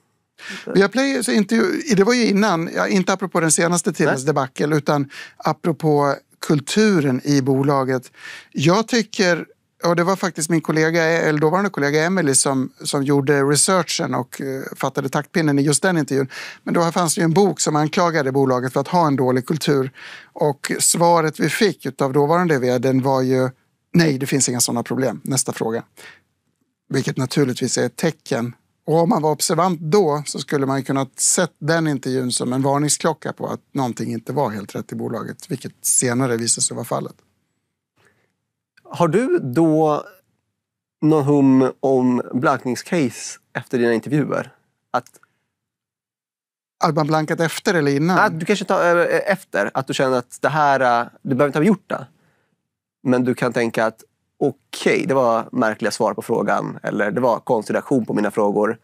Viaplay, intervju, det var ju innan, inte apropå den senaste tidens debacle, utan apropå kulturen i bolaget. Jag tycker och det var faktiskt min kollega, eller dåvarande kollega Emily som, som gjorde researchen och eh, fattade taktpinnen i just den intervjun. Men då fanns det ju en bok som anklagade bolaget för att ha en dålig kultur. Och svaret vi fick av dåvarande vdn var ju nej, det finns inga sådana problem. Nästa fråga. Vilket naturligtvis är ett tecken och om man var observant då så skulle man kunna sett den intervjun som en varningsklocka på att någonting inte var helt rätt i bolaget, vilket senare visade sig vara fallet. Har du då någon hum om blankningscase efter dina intervjuer? Att, att man blankat efter eller innan? Att du kanske tar eh, efter, att du känner att det här, eh, du behöver inte ha gjort det. Men du kan tänka att okej, det var märkliga svar på frågan eller det var konstig reaktion på mina frågor.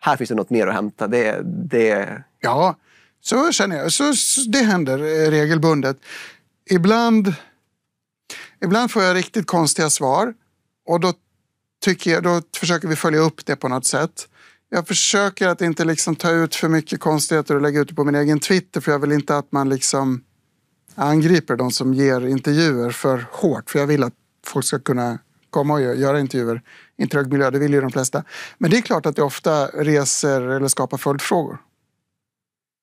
Här finns det något mer att hämta. Det, det... Ja, så känner jag. så, det händer eh, regelbundet. Ibland, ibland får jag riktigt konstiga svar och då, tycker jag, då försöker vi följa upp det på något sätt. Jag försöker att inte liksom ta ut för mycket konstigheter och lägga ut det på min egen Twitter för jag vill inte att man liksom angriper de som ger intervjuer för hårt. För jag vill att folk ska kunna komma och göra intervjuer i en trög miljö. Det vill ju de flesta. Men det är klart att det ofta reser eller skapar följdfrågor.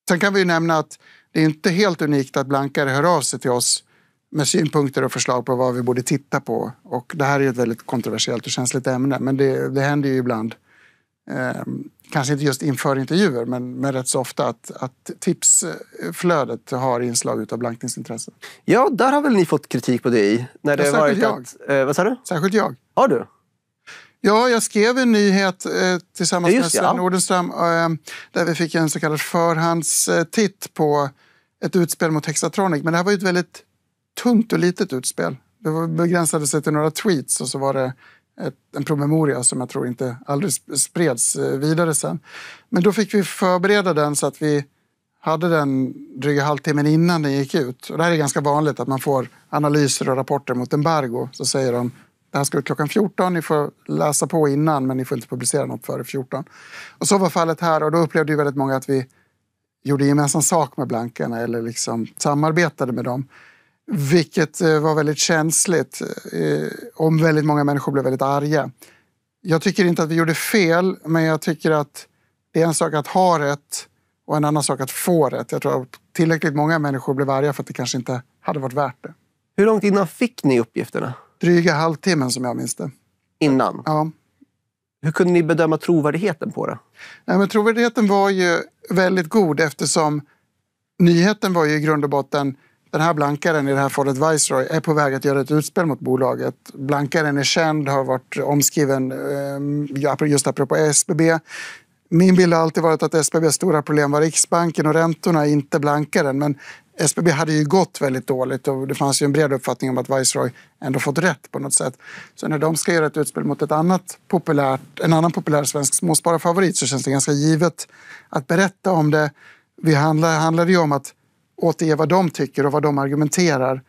Sen kan vi ju nämna att det är inte helt unikt att blankare hör av sig till oss med synpunkter och förslag på vad vi borde titta på. Och det här är ju ett väldigt kontroversiellt och känsligt ämne, men det, det händer ju ibland. Ehm, kanske inte just inför intervjuer, men, men rätt så ofta att, att tipsflödet har inslag av blankningsintresse. Ja, där har väl ni fått kritik på det När det ja, särskilt jag. Att, eh, vad sa du? Särskilt jag. Har du? Ja, jag skrev en nyhet eh, tillsammans ja, med Sven ja. Nordenström eh, där vi fick en så kallad förhandstitt på ett utspel mot Hexatronic. Men det här var ju ett väldigt tunt och litet utspel. Det begränsade sig till några tweets och så var det ett, en promemoria som jag tror inte aldrig spreds eh, vidare sen. Men då fick vi förbereda den så att vi hade den dryga halvtimmen innan den gick ut. Och det här är ganska vanligt att man får analyser och rapporter mot embargo. Så säger de det här ska ut klockan 14, ni får läsa på innan men ni får inte publicera något före 14. Och så var fallet här och då upplevde ju väldigt många att vi gjorde gemensam sak med blankarna eller liksom samarbetade med dem. Vilket eh, var väldigt känsligt. Eh, om väldigt många människor blev väldigt arga. Jag tycker inte att vi gjorde fel, men jag tycker att det är en sak att ha rätt och en annan sak att få rätt. Jag tror att tillräckligt många människor blev arga för att det kanske inte hade varit värt det. Hur långt innan fick ni uppgifterna? Dryga halvtimmen som jag minns det. Innan? Ja. Hur kunde ni bedöma trovärdigheten på det? Nej, men trovärdigheten var ju väldigt god eftersom nyheten var ju i grund och botten den här blankaren, i det här fallet Viceroy, är på väg att göra ett utspel mot bolaget. Blankaren är känd, har varit omskriven eh, just apropå SBB. Min bild har alltid varit att SBBs stora problem var Riksbanken och räntorna, inte blankaren. Men SBB hade ju gått väldigt dåligt och det fanns ju en bred uppfattning om att Viceroy ändå fått rätt på något sätt. Så när de ska göra ett utspel mot ett annat populärt, en annan populär svensk småspararfavorit så känns det ganska givet att berätta om det. Vi handlade, handlade ju om att återge vad de tycker och vad de argumenterar.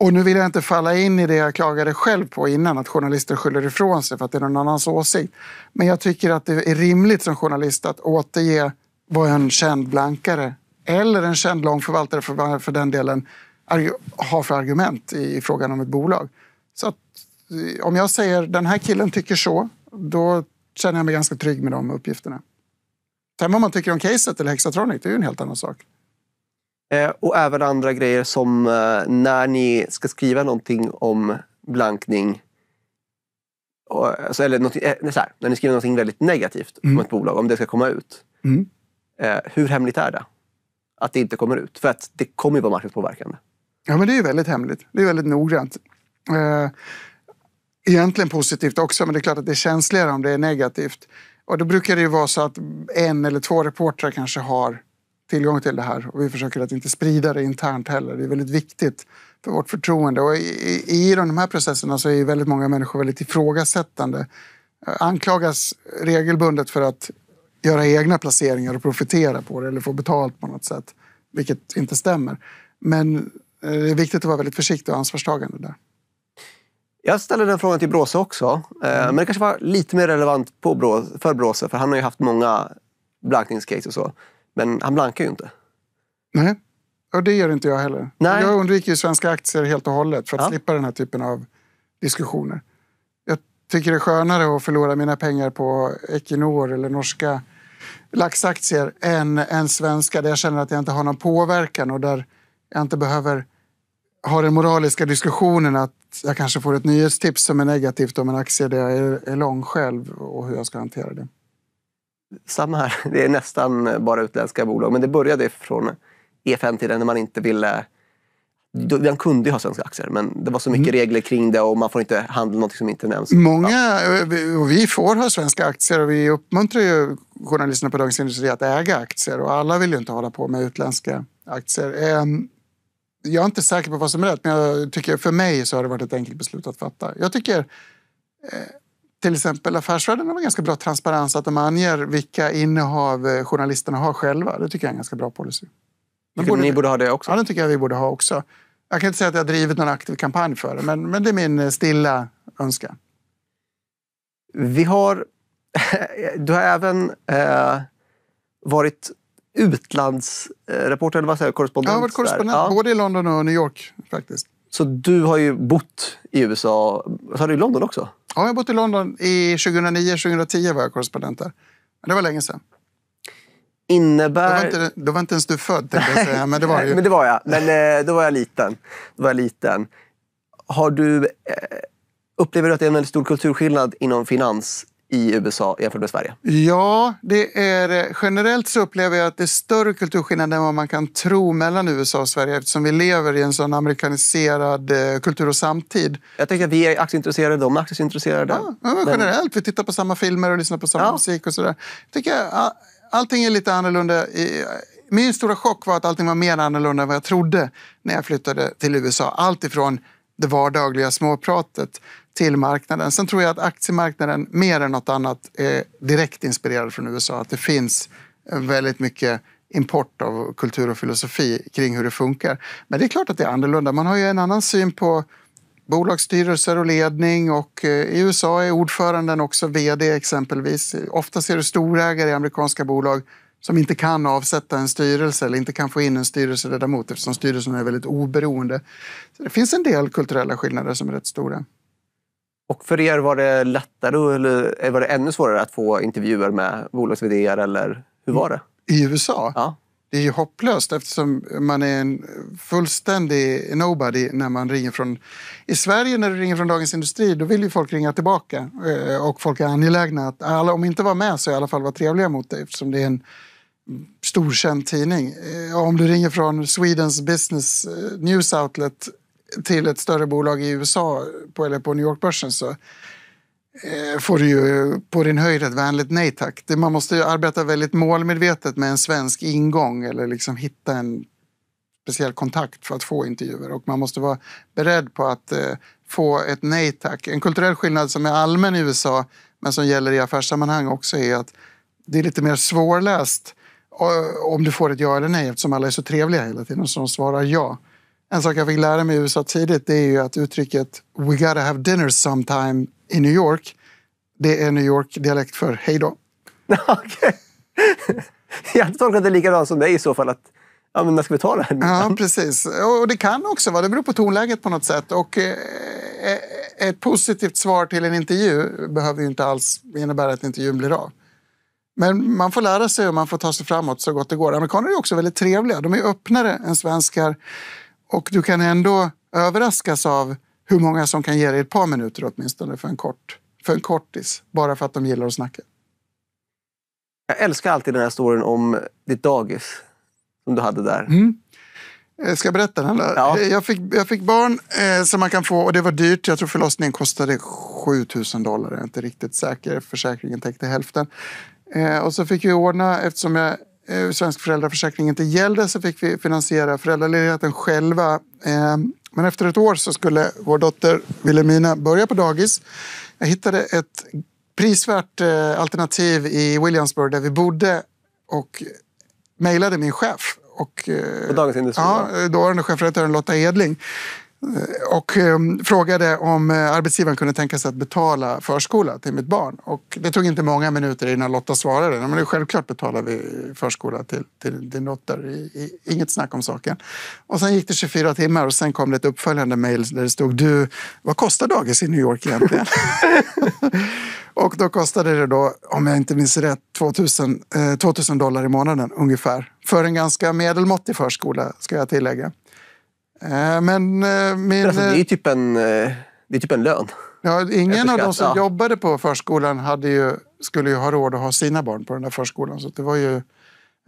Och nu vill jag inte falla in i det jag klagade själv på innan, att journalister skyller ifrån sig för att det är någon annans åsikt. Men jag tycker att det är rimligt som journalist att återge vad en känd blankare eller en känd långförvaltare för, för den delen har för argument i, i frågan om ett bolag. Så att, eh, om jag säger den här killen tycker så, då känner jag mig ganska trygg med de uppgifterna. Sen vad man tycker om caset eller Hexatronic, det är ju en helt annan sak. Eh, och även andra grejer som eh, när ni ska skriva någonting om blankning. Alltså, eller något, eh, här, när ni skriver någonting väldigt negativt mm. om ett bolag, om det ska komma ut. Mm. Eh, hur hemligt är det? Att det inte kommer ut? För att det kommer ju vara marknadspåverkande. Ja, men det är ju väldigt hemligt. Det är väldigt noggrant. egentligen positivt också, men det är klart att det är känsligare om det är negativt. Och då brukar det ju vara så att en eller två reportrar kanske har tillgång till det här och vi försöker att inte sprida det internt heller. Det är väldigt viktigt för vårt förtroende. Och i, i, i de här processerna så är ju väldigt många människor väldigt ifrågasättande. Anklagas regelbundet för att göra egna placeringar och profitera på det eller få betalt på något sätt, vilket inte stämmer. Men eh, det är viktigt att vara väldigt försiktig och ansvarstagande där. Jag ställer den frågan till Bråse också. Eh, mm. Men det kanske var lite mer relevant på Bråse, för Bråse, för han har ju haft många blankningscase och så. Men han blankar ju inte. Nej, och det gör inte jag heller. Nej. Jag undviker ju svenska aktier helt och hållet för att ja. slippa den här typen av diskussioner. Jag tycker det är skönare att förlora mina pengar på Equinor eller norska laxaktier än, än svenska där jag känner att jag inte har någon påverkan och där jag inte behöver har den moraliska diskussionen att jag kanske får ett nyhetstips som är negativt om en aktie där jag är, lång själv och hur jag ska hantera det. Samma här. Det är nästan bara utländska bolag. Men det började från e tiden när man inte ville... Man kunde ju ha svenska aktier, men det var så mycket mm. regler kring det och man får inte handla något som inte nämns. Många, och vi får ha svenska aktier och vi uppmuntrar ju journalisterna på Dagens Industri att äga aktier och alla vill ju inte hålla på med utländska aktier. Ehm, jag är inte säker på vad som är rätt, men jag tycker för mig så har det varit ett enkelt beslut att fatta. Jag tycker eh, till exempel Affärsvärlden har ganska bra transparens att de anger vilka innehav eh, journalisterna har själva. Det tycker jag är en ganska bra policy. De borde, ni borde ha det också? Ja, det tycker jag vi borde ha också. Jag kan inte säga att jag har drivit någon aktiv kampanj för det, men, men det är min eh, stilla önskan. Vi har... Du har även eh, varit utlandsreporter, eller vad säger jag, korrespondent? Jag har varit korrespondent ja. både i London och New York faktiskt. Så du har ju bott i USA. Så har du i London också? Ja, jag har bott i London. I 2009-2010 var jag korrespondent där. Men det var länge sedan. Innebär... Då var, inte, då var inte ens du född, jag säga. Men det var, ju... men det var jag. Men eh, då var jag liten. Då var jag liten. Har du, eh, upplever du att det är en väldigt stor kulturskillnad inom finans i USA jämfört med Sverige? Ja, det är, eh, generellt så upplever jag att det är större kulturskillnad än vad man kan tro mellan USA och Sverige eftersom vi lever i en sån amerikaniserad eh, kultur och samtid. Jag tänker att vi är aktieintresserade, de är aktieintresserade. Ja, men generellt, vi tittar på samma filmer och lyssnar på samma ja. musik och sådär. Jag allting är lite annorlunda. I, min stora chock var att allting var mer annorlunda än vad jag trodde när jag flyttade till USA. Allt ifrån det vardagliga småpratet till marknaden. Sen tror jag att aktiemarknaden mer än något annat är direkt inspirerad från USA. Att det finns väldigt mycket import av kultur och filosofi kring hur det funkar. Men det är klart att det är annorlunda. Man har ju en annan syn på bolagsstyrelser och ledning och eh, i USA är ordföranden också vd exempelvis. Ofta ser du storägare i amerikanska bolag som inte kan avsätta en styrelse eller inte kan få in en styrelseledamot eftersom styrelsen är väldigt oberoende. Så det finns en del kulturella skillnader som är rätt stora. Och för er var det lättare eller var det ännu svårare att få intervjuer med bolags eller hur var det? I USA? Ja. Det är ju hopplöst eftersom man är en fullständig nobody när man ringer från... I Sverige när du ringer från Dagens Industri då vill ju folk ringa tillbaka eh, och folk är angelägna att alla, om inte vara med så i alla fall vara trevliga mot dig eftersom det är en storkänd tidning. Eh, om du ringer från Swedens Business eh, News Outlet till ett större bolag i USA på, eller på New York-börsen så eh, får du ju på din höjd ett vänligt nej tack. Det, man måste ju arbeta väldigt målmedvetet med en svensk ingång eller liksom hitta en speciell kontakt för att få intervjuer och man måste vara beredd på att eh, få ett nej tack. En kulturell skillnad som är allmän i USA men som gäller i affärssammanhang också är att det är lite mer svårläst eh, om du får ett ja eller nej eftersom alla är så trevliga hela tiden så de svarar ja. En sak jag fick lära mig i USA tidigt det är ju att uttrycket “We gotta have dinner sometime” i New York, det är New York-dialekt för hej då. okay. jag tolkar det likadant som dig i så fall. Att, ja, men när ska vi ta det här? Ja, precis. Och det kan också vara, det beror på tonläget på något sätt. Och eh, eh, ett positivt svar till en intervju behöver ju inte alls innebära att intervjun blir av. Men man får lära sig och man får ta sig framåt så gott det går. Amerikaner är också väldigt trevliga. De är öppnare än svenskar. Och du kan ändå överraskas av hur många som kan ge dig ett par minuter åtminstone för en, kort, för en kortis, bara för att de gillar att snacka. Jag älskar alltid den här storyn om ditt dagis som du hade där. Mm. Eh, jag berätta den? Där. Ja. Eh, jag, fick, jag fick barn eh, som man kan få och det var dyrt. Jag tror förlossningen kostade 7000 dollar. Jag är inte riktigt säker. Försäkringen täckte hälften. Eh, och så fick vi ordna, eftersom jag eh, svensk föräldraförsäkring inte gällde så fick vi finansiera föräldraledigheten själva. Eh, men efter ett år så skulle vår dotter Wilhelmina börja på dagis. Jag hittade ett prisvärt eh, alternativ i Williamsburg där vi bodde och mejlade min chef. Och, eh, på Dagens Industri? Ja, dåvarande chefredaktören Lotta Edling och ehm, frågade om eh, arbetsgivaren kunde tänka sig att betala förskola till mitt barn. Och det tog inte många minuter innan Lotta svarade. Men självklart betalar vi förskola till, till din dotter. inget snack om saken. Och sen gick det 24 timmar och sen kom det ett uppföljande mejl där det stod du, vad kostar dagis i New York egentligen? och då kostade det då, om jag inte minns rätt, 2000, eh, 2000 dollar i månaden ungefär. För en ganska medelmåttig förskola ska jag tillägga. Eh, men eh, min... Alltså, det är eh, typ en, det är typ en lön. Ja, ingen av de som jobbade på förskolan hade ju, skulle ju ha råd att ha sina barn på den där förskolan. Så det var ju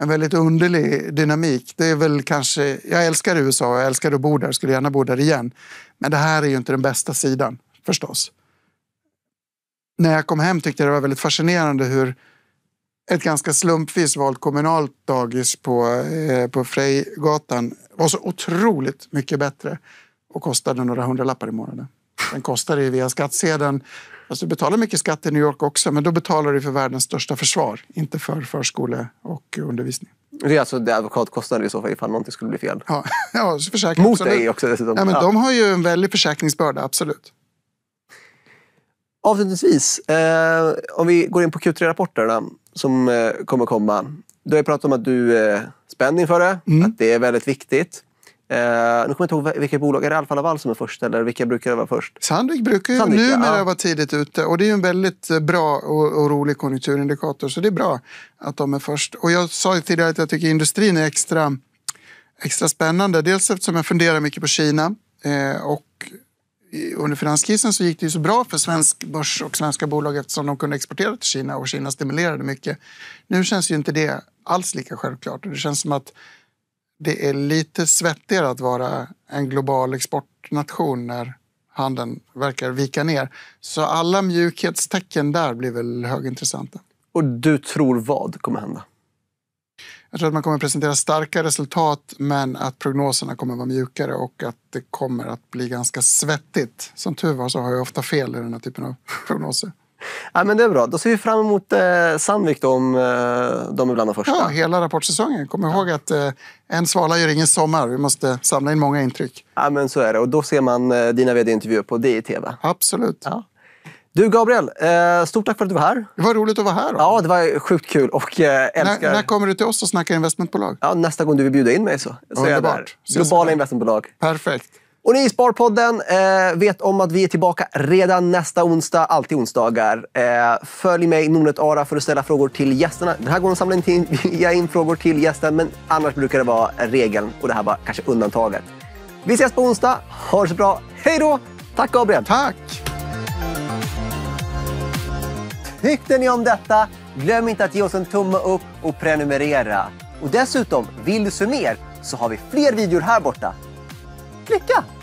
en väldigt underlig dynamik. Det är väl kanske, jag älskar USA och jag älskar att bo där, skulle gärna bo där igen. Men det här är ju inte den bästa sidan förstås. När jag kom hem tyckte jag det var väldigt fascinerande hur ett ganska slumpvis valt kommunalt dagis på, eh, på Frejgatan var så otroligt mycket bättre och kostade några hundralappar i månaden. Den kostade ju via skattsedeln. Alltså du betalar mycket skatt i New York också, men då betalar du för världens största försvar, inte för förskole och undervisning. Det är alltså det advokatkostnader i så fall ifall någonting skulle bli fel? Ja, ja försäkring. Mot dig också dessutom. Ja, men ja. De har ju en väldig försäkringsbörda, absolut. Avslutningsvis, eh, om vi går in på Q3-rapporterna som eh, kommer komma. Du har ju pratat om att du är eh, spänd inför det, mm. att det är väldigt viktigt. Eh, nu kommer jag inte ihåg vilka bolag, är det Alfa Laval som är först eller vilka brukar vara först? Sandvik brukar ju Sandvik, numera ja. vara tidigt ute och det är ju en väldigt eh, bra och, och, rolig konjunkturindikator så det är bra att de är först. Och jag sa ju tidigare att jag tycker industrin är extra, extra spännande. Dels eftersom jag funderar mycket på Kina eh, och under finanskrisen så gick det ju så bra för svensk börs och svenska bolag eftersom de kunde exportera till Kina och Kina stimulerade mycket. Nu känns ju inte det alls lika självklart och det känns som att det är lite svettigare att vara en global exportnation när handeln verkar vika ner. Så alla mjukhetstecken där blir väl högintressanta. Och du tror vad kommer hända? Jag tror att man kommer presentera starka resultat men att prognoserna kommer vara mjukare och att det kommer att bli ganska svettigt. Som tur var så har jag ofta fel i den här typen av prognoser. Ja, men det är bra. Då ser vi fram emot eh, Sandvik då, om eh, de är bland de första. Ja, hela rapportsäsongen. Kom ihåg ja. att eh, en svala gör ingen sommar. Vi måste samla in många intryck. Ja, men så är det. Och då ser man eh, dina vd-intervjuer på DI TV. Absolut. Ja. Du Gabriel, eh, stort tack för att du var här. Det var roligt att vara här. Då. Ja, det var sjukt kul. Och, eh, älskar... när, när kommer du till oss och snackar investmentbolag? Ja, nästa gång du vill bjuda in mig så, så är jag där. Globala investmentbolag. Perfekt. Och ni i Sparpodden eh, vet om att vi är tillbaka redan nästa onsdag, alltid onsdagar. Eh, följ mig, nordnet Ara, för att ställa frågor till gästerna. Den här gången samlade in, jag in frågor till gästen, men annars brukar det vara regeln och det här var kanske undantaget. Vi ses på onsdag. Ha det så bra. Hej då! Tack Gabriel! Tack! Tyckte ni om detta? Glöm inte att ge oss en tumme upp och prenumerera. Och dessutom, vill du se mer så har vi fler videor här borta. Klicka!